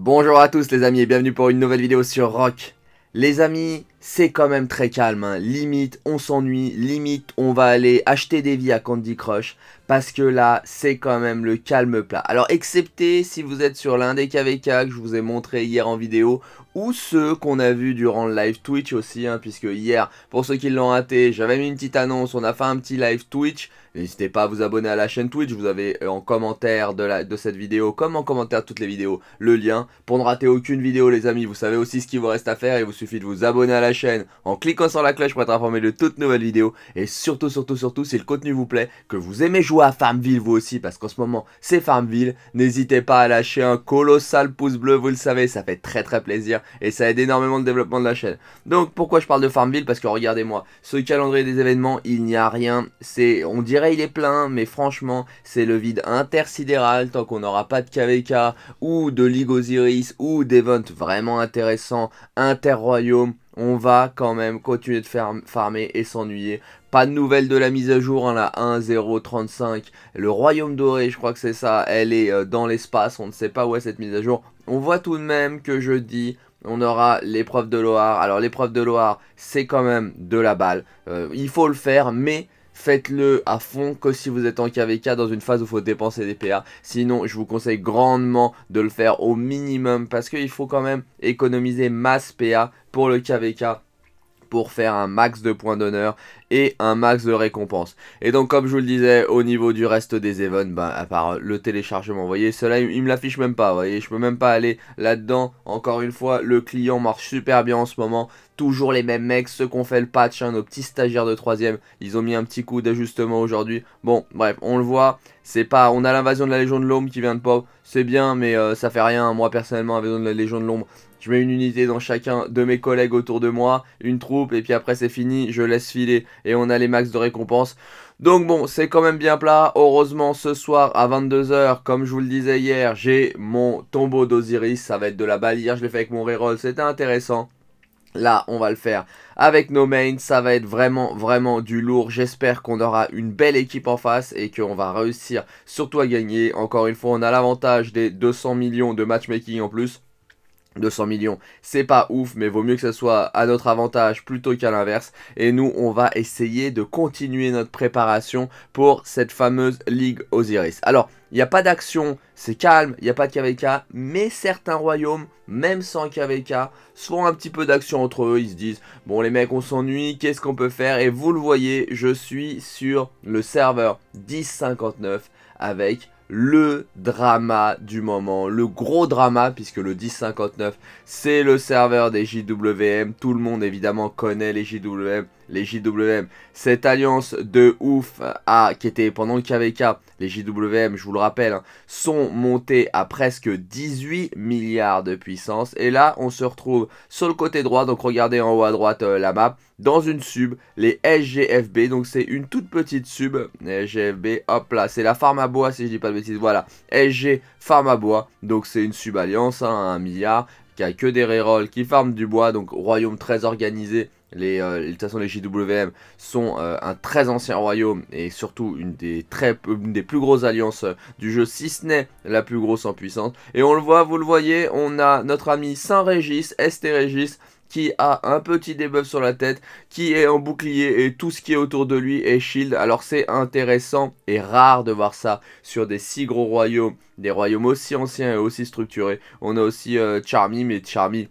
Bonjour à tous les amis et bienvenue pour une nouvelle vidéo sur Rock. Les amis, c'est quand même très calme. Hein. Limite, on s'ennuie. Limite, on va aller acheter des vies à Candy Crush. Parce que là, c'est quand même le calme plat. Alors, excepté si vous êtes sur l'un des KVK que je vous ai montré hier en vidéo. Ou ceux qu'on a vus durant le live Twitch aussi. Hein, puisque hier, pour ceux qui l'ont raté, j'avais mis une petite annonce. On a fait un petit live Twitch. N'hésitez pas à vous abonner à la chaîne Twitch, vous avez euh, en commentaire de, de, cette vidéo, comme en commentaire de toutes les vidéos, le lien. Pour ne rater aucune vidéo les amis, vous savez aussi ce qu'il vous reste à faire, il vous suffit de vous abonner à la chaîne chaîne en cliquant sur la cloche pour être informé de toutes nouvelles vidéos. Et surtout, surtout, surtout, si le contenu vous plaît, que vous aimez jouer à Farmville vous aussi, parce qu'en ce moment, c'est Farmville. N'hésitez pas à lâcher un colossal pouce bleu, vous le savez, ça fait très très plaisir et ça aide énormément le développement de la chaîne. Donc pourquoi je parle de Farmville Parce que regardez-moi, ce calendrier des événements, il n'y a rien. C'est, On dirait il est plein, mais franchement, c'est le vide intersidéral tant qu'on n'aura pas de KVK ou de League Osiris ou vents vraiment intéressants, inter-royaume on va quand même continuer de farmer et s'ennuyer. Pas de nouvelles de la mise à jour, hein, la 1, 0, 1.0.35, le royaume doré, je crois que c'est ça, elle est euh, dans l'espace, on ne sait pas où est cette mise à jour. On voit tout de même que jeudi, on aura l'épreuve de Loire. Alors l'épreuve de Loire, c'est quand même de la balle, euh, il faut le faire, mais faites-le à fond que si vous êtes en KVK dans une phase où il faut dépenser des PA. Sinon, je vous conseille grandement de le faire au minimum parce qu'il faut quand même économiser masse PA pour le KVK pour faire un max de points d'honneur et un max de récompenses. Et donc comme je vous le disais au niveau du reste des events, bah, à part le téléchargement, vous voyez, cela il, me l'affiche même pas, vous voyez, je peux même pas aller là-dedans. Encore une fois, le client marche super bien en ce moment, toujours les mêmes mecs, ceux qu'on fait le patch, hein, nos petits stagiaires de troisième, ils ont mis un petit coup d'ajustement aujourd'hui. Bon, bref, on le voit, c'est pas, on a l'invasion de la Légion de l'ombre qui vient de pop, c'est bien, mais euh, ça fait rien, moi personnellement, l'invasion de la Légion de l'Ombre, je mets une unité dans chacun de mes collègues autour de moi, une troupe, et puis après c'est fini, je laisse filer et on a les max de récompenses. Donc bon, c'est quand même bien plat. Heureusement, ce soir à 22h, comme je vous le disais hier, j'ai mon tombeau d'Osiris. Ça va être de la balière. je l'ai fait avec mon reroll. C'était intéressant. Là, on va le faire avec nos mains. Ça va être vraiment, vraiment du lourd. J'espère qu'on aura une belle équipe en face et qu'on va réussir surtout à gagner. Encore une fois, on a l'avantage des 200 millions de matchmaking en plus. 200 millions, c'est pas ouf, mais vaut mieux que ce soit à notre avantage plutôt qu'à l'inverse. Et nous, on va essayer de continuer notre préparation pour cette fameuse Ligue Osiris. Alors, il n'y a pas d'action, c'est calme, il n'y a pas de KVK, mais certains royaumes, même sans KVK, font un petit peu d'action entre eux. Ils se disent, bon les mecs, on s'ennuie, qu'est-ce qu'on peut faire Et vous le voyez, je suis sur le serveur 1059 avec le drama du moment, le gros drama, puisque le 1059, c'est le serveur des JWM. Tout le monde évidemment connaît les JWM les JWM. Cette alliance de ouf ah, qui était pendant le KVK, les JWM, je vous le rappelle, hein, sont montés à presque 18 milliards de puissance. Et là, on se retrouve sur le côté droit, donc regardez en haut à droite euh, la map, dans une sub, les SGFB. Donc c'est une toute petite sub, SGFB, hop là, c'est la farm à bois si je dis pas de bêtises, voilà. SG, farm à bois, donc c'est une sub alliance, hein, à 1 milliard qui a que des rerolls, qui farme du bois, donc royaume très organisé. Les, euh, de toute façon, les JWM sont euh, un très ancien royaume et surtout une des, très, des plus grosses alliances euh, du jeu, si ce n'est la plus grosse en puissance. Et on le voit, vous le voyez, on a notre ami Saint-Régis, ST Régis, qui a un petit debuff sur la tête, qui est en bouclier et tout ce qui est autour de lui est shield. Alors c'est intéressant et rare de voir ça sur des si gros royaumes, des royaumes aussi anciens et aussi structurés. On a aussi euh, Charmy, mais Charmy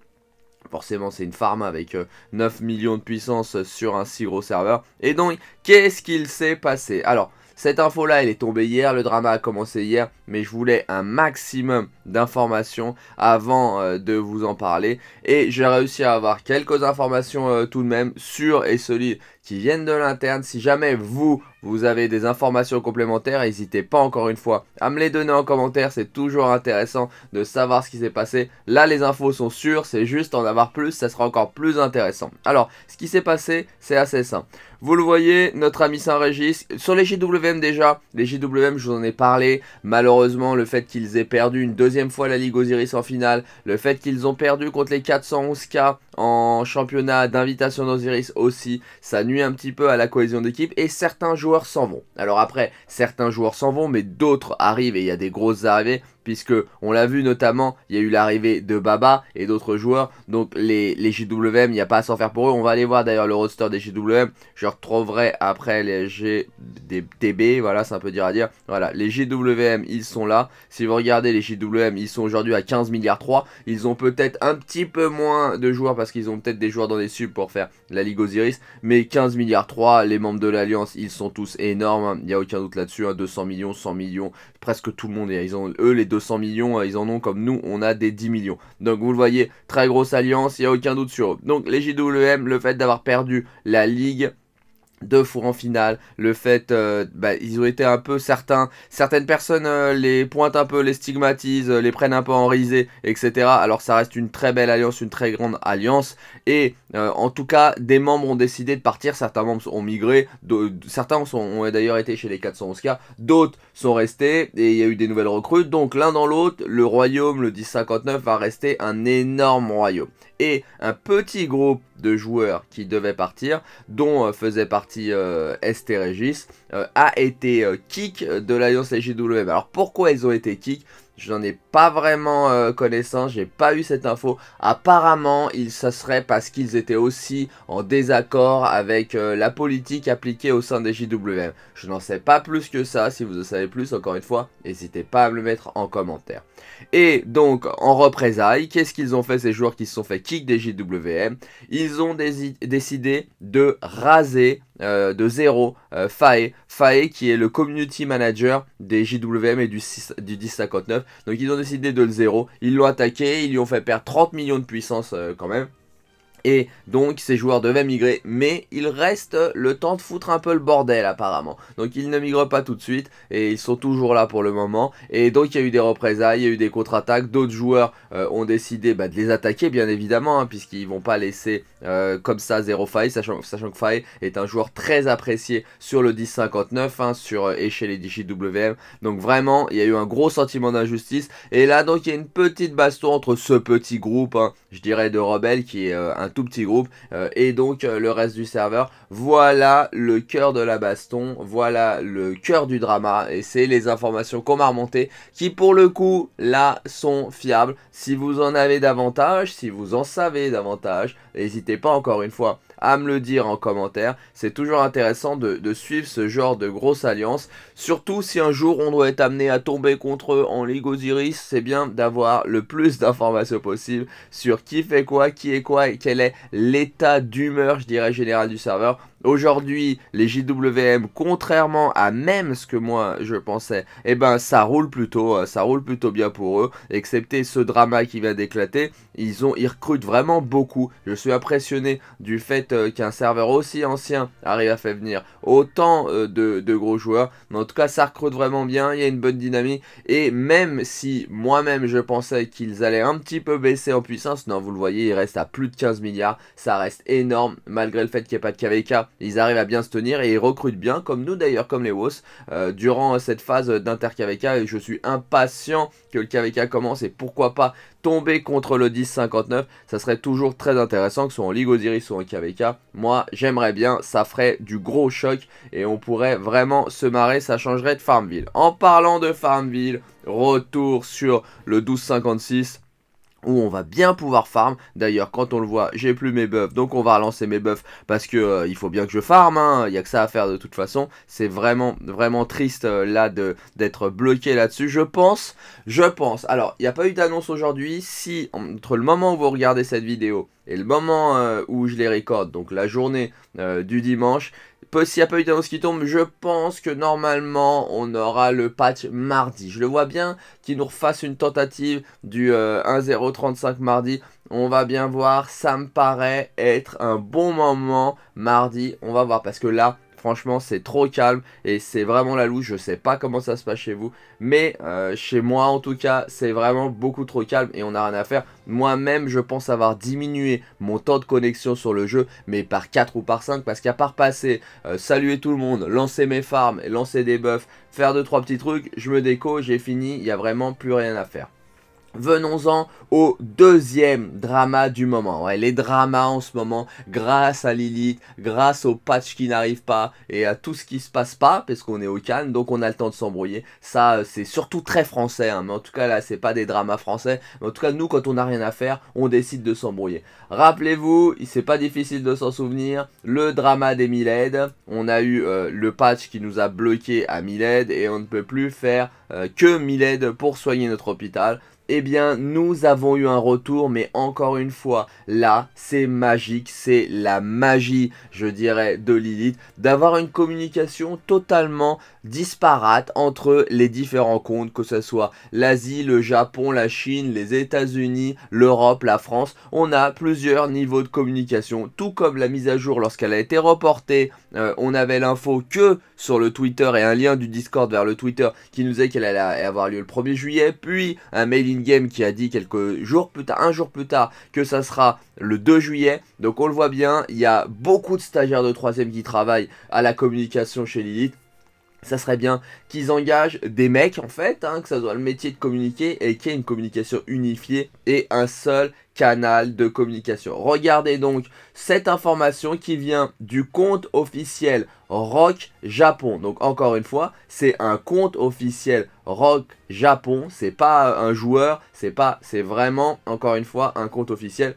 forcément c'est une farm avec 9 euh, millions de puissance sur un si gros serveur. Et donc, qu'est-ce qu'il s'est passé Alors, cette info-là, elle est tombée hier, le drama a commencé hier, mais je voulais un maximum d'informations avant euh, de vous en parler. Et j'ai réussi à avoir quelques informations euh, tout de même sûres et solides qui viennent de l'interne. Si jamais vous, vous avez des informations complémentaires, n'hésitez pas encore une fois à me les donner en commentaire. C'est toujours intéressant de savoir ce qui s'est passé. Là, les infos sont sûres, c'est juste en avoir plus, ça sera encore plus intéressant. Alors, ce qui s'est passé, c'est assez simple. Vous le voyez, notre ami Saint-Régis, sur les JWM déjà, les JWM, je vous en ai parlé. Malheureusement, le fait qu'ils aient perdu une deuxième fois la Ligue Osiris en finale, le fait qu'ils ont perdu contre les 411K en championnat d'invitation d'Osiris aussi, ça nuit un petit peu à la cohésion d'équipe et certains joueurs s'en vont. Alors après, certains joueurs s'en vont, mais d'autres arrivent et il y a des grosses arrivées puisque on l'a vu notamment, il y a eu l'arrivée de Baba et d'autres joueurs, donc les, JWM, il n'y a pas à s'en faire pour eux. On va aller voir d'ailleurs le roster des JWM, je retrouverai après les TB, voilà, ça peut peu à dire. Voilà, les JWM, ils sont là. Si vous regardez les JWM, ils sont aujourd'hui à 15 milliards 3. Ils ont peut-être un petit peu moins de joueurs parce qu'ils ont peut-être des joueurs dans les subs pour faire la Ligue Osiris, mais 15 milliards 3, les membres de l'Alliance, ils sont tous énormes, hein. il n'y a aucun doute là-dessus, 200 hein. millions, 100 millions, presque tout le monde, ils ont eux les deux 100 millions, euh, ils en ont comme nous, on a des 10 millions. Donc vous le voyez, très grosse alliance, il n'y a aucun doute sur eux. Donc les JWM, le fait d'avoir perdu la Ligue de four en finale, le fait, euh, bah, ils ont été un peu certains, certaines personnes euh, les pointent un peu, les stigmatisent, euh, les prennent un peu en risée, etc. Alors ça reste une très belle alliance, une très grande alliance, et en tout cas, des membres ont décidé de partir, certains membres ont migré, certains ont d'ailleurs été chez les 411K, d'autres sont restés, et il y a eu des nouvelles recrues, donc l'un dans l'autre, le royaume, le 1059, va rester un énorme royaume. Et un petit groupe de joueurs qui devaient partir, dont euh, faisait partie euh, ST Regis, euh, a été kick de l'Alliance SJWM. Alors pourquoi ils ont été kick je n'en ai pas vraiment connaissance, euh, connaissance, j'ai pas eu cette info. Apparemment, il, ça serait parce qu'ils étaient aussi en désaccord avec euh, la politique appliquée au sein des JWM. Je n'en sais pas plus que ça, si vous en savez plus, encore une fois, n'hésitez pas à me le mettre en commentaire. Et donc, en représailles, qu'est-ce qu'ils ont fait ces joueurs qui se sont fait kick des JWM Ils ont décidé de raser euh, de 0, Fae. Fae qui est le community manager des JWM et du, 6, du 1059. Donc ils ont décidé de le zéro. Ils l'ont attaqué, ils lui ont fait perdre 30 millions de puissance euh, quand même. Et donc ces joueurs devaient migrer, mais il reste le temps de foutre un peu le bordel apparemment. Donc ils ne migrent pas tout de suite et ils sont toujours là pour le moment. Et donc il y a eu des représailles, il y a eu des contre-attaques. D'autres joueurs euh, ont décidé bah, de les attaquer bien évidemment, Puisqu'ils hein, puisqu'ils vont pas laisser euh, comme ça, Zero Faille, sachant, que Faille est un joueur très apprécié sur le 1059 hein, sur, euh, et chez les DJWM WM. Donc vraiment, il y a eu un gros sentiment d'injustice. Et là, donc, il y a une petite baston entre ce petit groupe, hein, je dirais de rebelles, qui est euh, un tout petit groupe, et donc le reste du serveur. Voilà le cœur de la baston, voilà le cœur du drama. Et c'est les informations qu'on m'a remontées qui, pour le coup, là, sont fiables. Si vous en avez davantage, si vous en savez davantage, N'hésitez pas encore une fois à me le dire en commentaire. C'est toujours intéressant de, suivre ce genre de grosse alliance. Surtout si un jour on doit être amené à tomber contre eux en Ligue Osiris, c'est bien d'avoir le plus d'informations possible sur qui fait quoi, qui est quoi et quel est l'état d'humeur, je dirais, général du serveur. Aujourd'hui, les JWM, contrairement à même ce que moi je pensais, eh ben ça roule plutôt, euh, ça roule plutôt bien pour eux, excepté ce drama qui vient d'éclater. Ils ont, ils recrutent vraiment beaucoup. Je suis impressionné du fait euh, qu'un serveur aussi ancien arrive à faire venir autant euh, de, gros joueurs. Mais en tout cas, ça recrute vraiment bien, il y a une bonne dynamique. Et même si moi-même je pensais qu'ils allaient un petit peu baisser en puissance, non, vous le voyez, il reste à plus de 15 milliards. Ça reste énorme, malgré le fait qu'il n'y ait pas de KVK. Ils arrivent à bien se tenir et ils recrutent bien, comme nous d'ailleurs, comme les WOS, euh, durant cette phase d'inter-KVK. Et je suis impatient que le KVK commence et pourquoi pas tomber contre le 10-59. Ça serait toujours très intéressant que ce soit en Ligue Osiris ou en KVK moi j'aimerais bien, ça ferait du gros choc et on pourrait vraiment se marrer, ça changerait de Farmville. En parlant de Farmville, retour sur le 1256 où on va bien pouvoir farm. D'ailleurs, quand on le voit, j'ai plus mes buffs, donc on va relancer mes buffs parce que euh, il faut bien que je farm. Hein, il y n'y a que ça à faire de toute façon. C'est vraiment, vraiment triste euh, là de d'être bloqué là-dessus. Je pense, je pense. Alors, il n'y a pas eu d'annonce aujourd'hui. Si entre le moment où vous regardez cette vidéo et le moment euh, où je les recorde, donc la journée du dimanche, s'il n'y a pas eu qui tombe, je pense que normalement on aura le patch mardi. Je le vois bien qu'il nous refasse une tentative du 1-0-35 euh, mardi. On va bien voir, ça me paraît être un bon moment mardi. On va voir parce que là, Franchement, c'est trop calme et c'est vraiment la louche Je sais pas comment ça se passe chez vous, mais euh, chez moi en tout cas, c'est vraiment beaucoup trop calme et on n'a rien à faire. Moi-même, je pense avoir diminué mon temps de connexion sur le jeu, mais par 4 ou par 5, parce qu'à part passer, euh, saluer tout le monde, lancer mes farms, lancer des buffs, faire 2-3 petits trucs, je me déco, j'ai fini, il n'y a vraiment plus rien à faire. Venons-en au deuxième drama du moment. Ouais, les dramas en ce moment, grâce à Lilith, grâce au patch qui n'arrive pas et à tout ce qui se passe pas, parce qu'on est au Cannes, donc on a le temps de s'embrouiller. Ça, euh, c'est surtout très français, hein, mais en tout cas là, c'est pas des dramas français. Mais en tout cas, nous, quand on n'a rien à faire, on décide de s'embrouiller. Rappelez-vous, c'est pas difficile de s'en souvenir, le drama des aides. On a eu euh, le patch qui nous a bloqué à aides. et on ne peut plus faire euh, que aides pour soigner notre hôpital eh bien, nous avons eu un retour, mais encore une fois, là, c'est magique, c'est la magie, je dirais, de Lilith, d'avoir une communication totalement disparate entre les différents comptes, que ce soit l'Asie, le Japon, la Chine, les États-Unis, l'Europe, la France. On a plusieurs niveaux de communication, tout comme la mise à jour lorsqu'elle a été reportée. Euh, on avait l'info que sur le Twitter et un lien du Discord vers le Twitter qui nous disait qu'elle allait avoir lieu le 1er juillet, puis un mailing Game qui a dit quelques jours plus tard, un jour plus tard, que ça sera le 2 juillet. Donc on le voit bien, il y a beaucoup de stagiaires de 3 qui travaillent à la communication chez Lilith ça serait bien qu'ils engagent des mecs en fait, hein, que ça soit le métier de communiquer et qu'il y ait une communication unifiée et un seul canal de communication. Regardez donc cette information qui vient du compte officiel Rock Japon. Donc encore une fois, c'est un compte officiel Rock Japon, c'est pas un joueur, c'est pas c'est vraiment encore une fois un compte officiel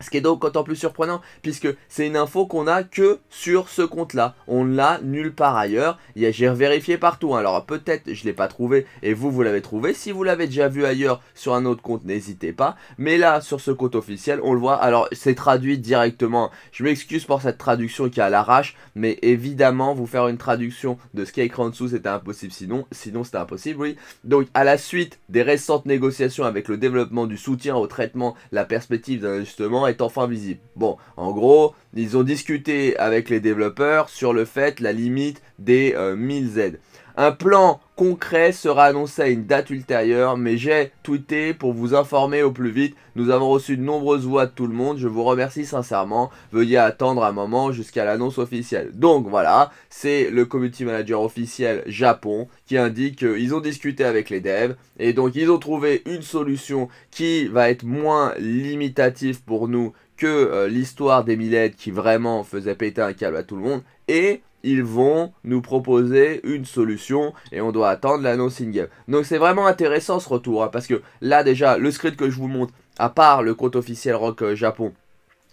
ce qui est donc d'autant plus surprenant puisque c'est une info qu'on a que sur ce compte là. On l'a nulle part ailleurs. J'ai vérifié partout. Hein. Alors peut-être je ne l'ai pas trouvé et vous vous l'avez trouvé. Si vous l'avez déjà vu ailleurs sur un autre compte n'hésitez pas. Mais là sur ce compte officiel on le voit. Alors c'est traduit directement. Je m'excuse pour cette traduction qui est à l'arrache. Mais évidemment vous faire une traduction de ce qui est écrit en dessous c'était impossible sinon. Sinon c'était impossible oui. Donc à la suite des récentes négociations avec le développement du soutien au traitement, la perspective d'un ajustement est enfin visible. Bon, en gros, ils ont discuté avec les développeurs sur le fait la limite des 1000 euh, Z. Un plan concret sera annoncé à une date ultérieure, mais j'ai tweeté pour vous informer au plus vite. Nous avons reçu de nombreuses voix de tout le monde, je vous remercie sincèrement. Veuillez attendre un moment jusqu'à l'annonce officielle. Donc voilà, c'est le community manager officiel Japon qui indique qu'ils ont discuté avec les devs et donc ils ont trouvé une solution qui va être moins limitative pour nous que euh, l'histoire des Millet qui vraiment faisait péter un câble à tout le monde et ils vont nous proposer une solution et on doit attendre l'annonce in-game. Donc c'est vraiment intéressant ce retour, hein, parce que là déjà, le script que je vous montre, à part le compte officiel Rock euh, Japon,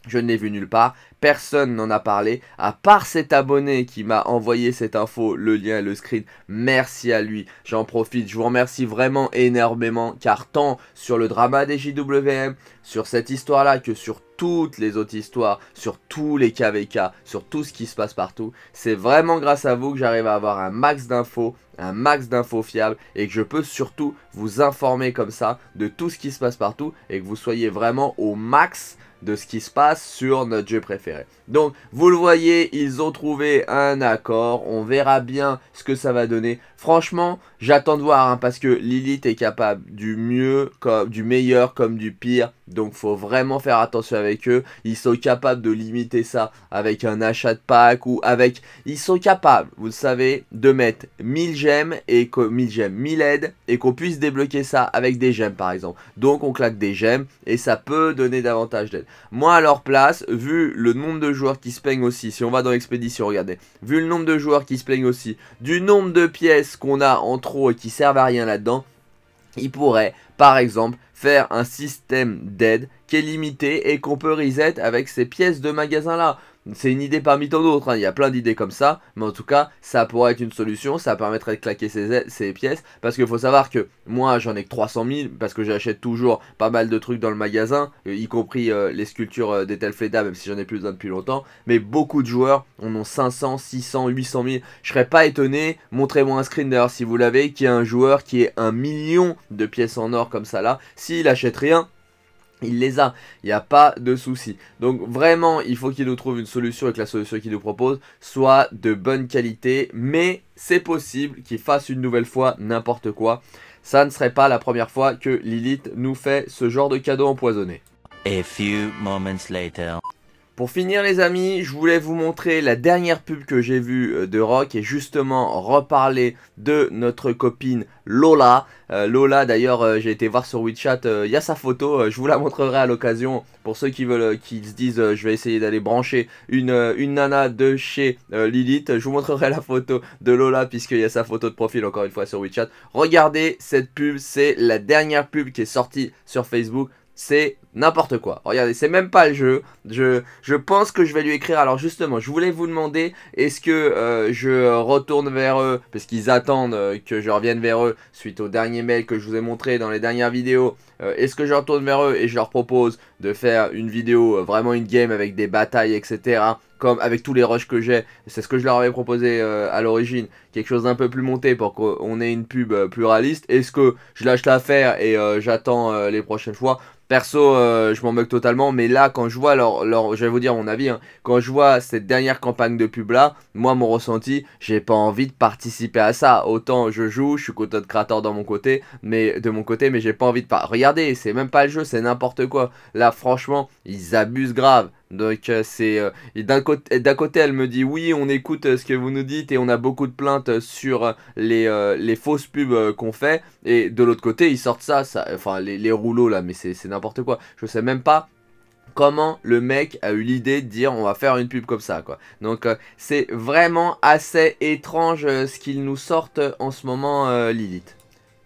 je ne l'ai vu nulle part, personne n'en a parlé, à part cet abonné qui m'a envoyé cette info, le lien le screen, merci à lui, j'en profite, je vous remercie vraiment énormément, car tant sur le drama des JWM, sur cette histoire-là, que sur toutes les autres histoires, sur tous les KVK, sur tout ce qui se passe partout. C'est vraiment grâce à vous que j'arrive à avoir un max d'infos, un max d'infos fiables et que je peux surtout vous informer comme ça de tout ce qui se passe partout et que vous soyez vraiment au max de ce qui se passe sur notre jeu préféré. Donc, vous le voyez, ils ont trouvé un accord. On verra bien ce que ça va donner. Franchement, j'attends de voir, hein, parce que Lilith est capable du mieux, comme, du meilleur comme du pire. Donc, faut vraiment faire attention avec eux. Ils sont capables de limiter ça avec un achat de pack ou avec... Ils sont capables, vous le savez, de mettre 1000 gemmes et 1000 gemmes, 1000 aides et qu'on puisse débloquer ça avec des gemmes, par exemple. Donc, on claque des gemmes et ça peut donner davantage d'aide. Moi, à leur place, vu le nombre de joueurs qui se plaignent aussi, si on va dans l'expédition, regardez, vu le nombre de joueurs qui se plaignent aussi, du nombre de pièces qu'on a en trop et qui servent à rien là-dedans, il pourrait, par exemple, faire un système d'aide qui est limité et qu'on peut reset avec ces pièces de magasin là. C'est une idée parmi tant d'autres, hein. il y a plein d'idées comme ça, mais en tout cas, ça pourrait être une solution, ça permettrait de claquer ses, pièces, parce qu'il faut savoir que moi j'en ai que 300 000, parce que j'achète toujours pas mal de trucs dans le magasin, euh, y compris euh, les sculptures euh, même si j'en ai plus besoin depuis longtemps, mais beaucoup de joueurs en ont 500, 600, 800 000, je serais pas étonné, montrez-moi un screen d'ailleurs si vous l'avez, qui est un joueur qui est un million de pièces en or comme ça là, s'il achète rien, il les a, il n'y a pas de souci. Donc vraiment, il faut qu'il nous trouve une solution et que la solution qu'il nous propose soit de bonne qualité. Mais c'est possible qu'il fasse une nouvelle fois n'importe quoi. Ça ne serait pas la première fois que Lilith nous fait ce genre de cadeau empoisonné. A few moments later. Pour finir les amis, je voulais vous montrer la dernière pub que j'ai vue euh, de Rock et justement reparler de notre copine Lola. Euh, Lola d'ailleurs euh, j'ai été voir sur WeChat, il y a sa photo, je vous la montrerai à l'occasion pour ceux qui veulent qui se disent je vais essayer d'aller brancher une, une, nana de chez Lilith. Je vous montrerai la photo de Lola puisqu'il y a sa photo de profil encore une fois sur WeChat. Regardez cette pub, c'est la dernière pub qui est sortie sur Facebook, c'est N'importe quoi. Oh, regardez, c'est même pas le jeu. Je, je pense que je vais lui écrire. Alors justement, je voulais vous demander, est-ce que euh, je retourne vers eux Parce qu'ils attendent euh, que je revienne vers eux suite au dernier mail que je vous ai montré dans les dernières vidéos. Euh, est-ce que je retourne vers eux et je leur propose de faire une vidéo, vraiment une game avec des batailles, etc. Comme avec tous les rushs que j'ai. C'est ce que je leur avais proposé à l'origine. Quelque chose d'un peu plus monté pour qu'on ait une pub plus réaliste, Est-ce que je lâche l'affaire et j'attends les prochaines fois Perso, euh, je m'en moque totalement, mais là, quand je vois, leur, je vais vous dire mon avis, hein. quand je vois cette dernière campagne de pub là, moi, mon ressenti, j'ai pas envie de participer à ça. Autant je joue, je suis côté de créateur dans mon côté, mais de mon côté, mais j'ai pas envie de pas. Regardez, c'est même pas le jeu, c'est n'importe quoi. Là, franchement, ils abusent grave. Donc euh, c'est euh, d'un côté, côté, elle me dit oui, on écoute euh, ce que vous nous dites et on a beaucoup de plaintes sur les, les fausses pubs qu'on fait. Et de l'autre côté, ils sortent ça, ça enfin les, les, rouleaux là, mais c'est n'importe quoi. Je sais même pas comment le mec a eu l'idée de dire on va faire une pub comme ça quoi. Donc c'est vraiment assez étrange ce qu'ils nous sortent en ce moment Lilith.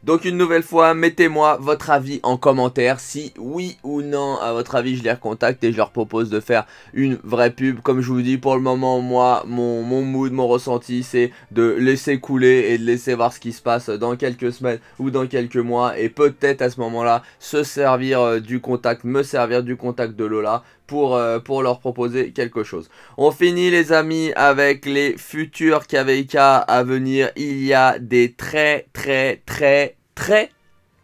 Donc une nouvelle fois, mettez-moi votre avis en commentaire. Si oui ou non, à votre avis, je les recontacte et je leur propose de faire une vraie pub. Comme je vous dis, pour le moment, moi, mon, mood, mon ressenti, c'est de laisser couler et de laisser voir ce qui se passe dans quelques semaines ou dans quelques mois. Et peut-être à ce moment-là, se servir euh, du contact, me servir du contact de Lola pour, euh, pour leur proposer quelque chose. On finit les amis avec les futurs KVK à venir. Il y a des très très très très,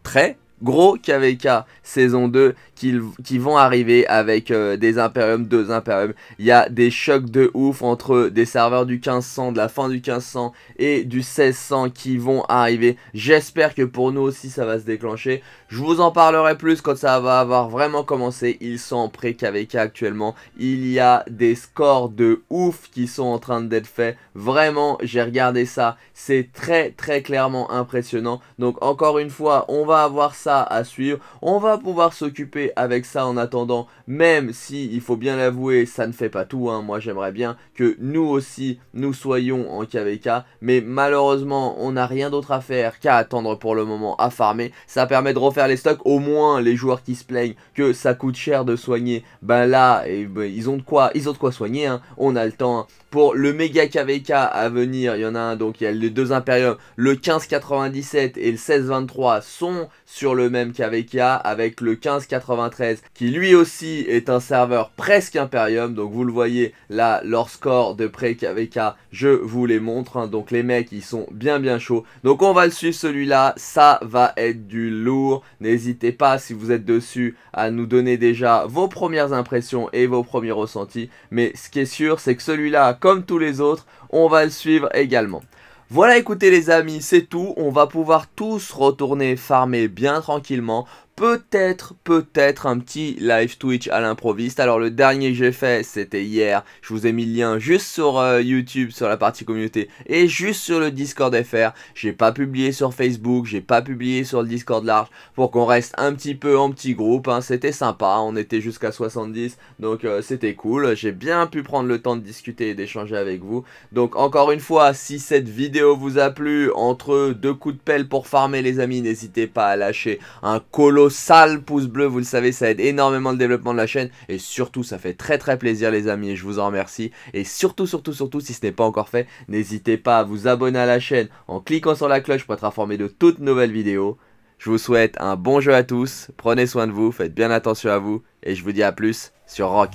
très gros KVK saison 2 qui, vont arriver avec euh, des Imperiums, deux Imperiums. Il y a des chocs de ouf entre des serveurs du 1500, de la fin du 1500 et du 1600 qui vont arriver. J'espère que pour nous aussi ça va se déclencher. Je vous en parlerai plus quand ça va avoir vraiment commencé. Ils sont en pré-KVK actuellement. Il y a des scores de ouf qui sont en train d'être faits. Vraiment, j'ai regardé ça. C'est très très clairement impressionnant. Donc encore une fois, on va avoir ça à suivre. On va pouvoir s'occuper avec ça en attendant. Même si, il faut bien l'avouer, ça ne fait pas tout. Hein. Moi j'aimerais bien que nous aussi, nous soyons en KVK. Mais malheureusement, on n'a rien d'autre à faire qu'à attendre pour le moment, à farmer. Ça permet de refaire les stocks, au moins les joueurs qui se plaignent que ça coûte cher de soigner, ben là, et, eh ben, ils ont de quoi, ils ont de quoi soigner, hein. on a le temps. Hein pour le méga KVK à venir, il y en a un, donc il y a les deux Imperiums. le 1597 et le 1623 sont sur le même KVK avec le 1593 qui lui aussi est un serveur presque Imperium, donc vous le voyez là, leur score de pré-KVK, je vous les montre, hein. donc les mecs ils sont bien bien chauds, donc on va le suivre celui-là, ça va être du lourd, n'hésitez pas si vous êtes dessus à nous donner déjà vos premières impressions et vos premiers ressentis, mais ce qui est sûr c'est que celui-là comme tous les autres. On va le suivre également. Voilà écoutez les amis, c'est tout, on va pouvoir tous retourner farmer bien tranquillement peut-être, peut-être un petit live Twitch à l'improviste. Alors le dernier que j'ai fait, c'était hier. Je vous ai mis le lien juste sur euh, YouTube, sur la partie communauté, et juste sur le Discord FR. J'ai pas publié sur Facebook, j'ai pas publié sur le Discord large, pour qu'on reste un petit peu en petit groupe. Hein. C'était sympa, on était jusqu'à 70, donc euh, c'était cool. J'ai bien pu prendre le temps de discuter et d'échanger avec vous. Donc encore une fois, si cette vidéo vous a plu, entre deux coups de pelle pour farmer les amis, n'hésitez pas à lâcher un colo sale pouce bleu, vous le savez, ça aide énormément le développement de la chaîne et surtout ça fait très très plaisir les amis et je vous en remercie. Et surtout, surtout, surtout, si ce n'est pas encore fait, n'hésitez pas à vous abonner à la chaîne en cliquant sur la cloche pour être informé de toutes nouvelles vidéos. Je vous souhaite un bon jeu à tous, prenez soin de vous, faites bien attention à vous et je vous dis à plus sur Rock.